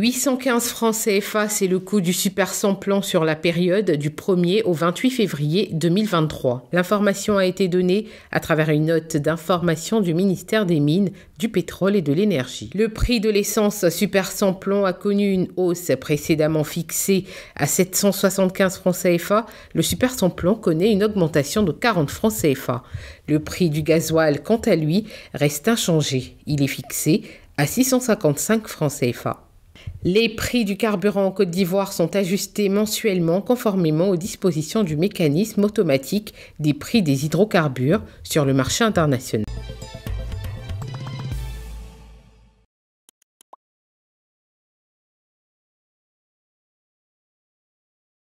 815 francs CFA, c'est le coût du super plan sur la période du 1er au 28 février 2023. L'information a été donnée à travers une note d'information du ministère des Mines, du Pétrole et de l'Énergie. Le prix de l'essence super sans plomb a connu une hausse précédemment fixée à 775 francs CFA. Le super plomb connaît une augmentation de 40 francs CFA. Le prix du gasoil, quant à lui, reste inchangé. Il est fixé à 655 francs CFA. Les prix du carburant en Côte d'Ivoire sont ajustés mensuellement conformément aux dispositions du mécanisme automatique des prix des hydrocarbures sur le marché international.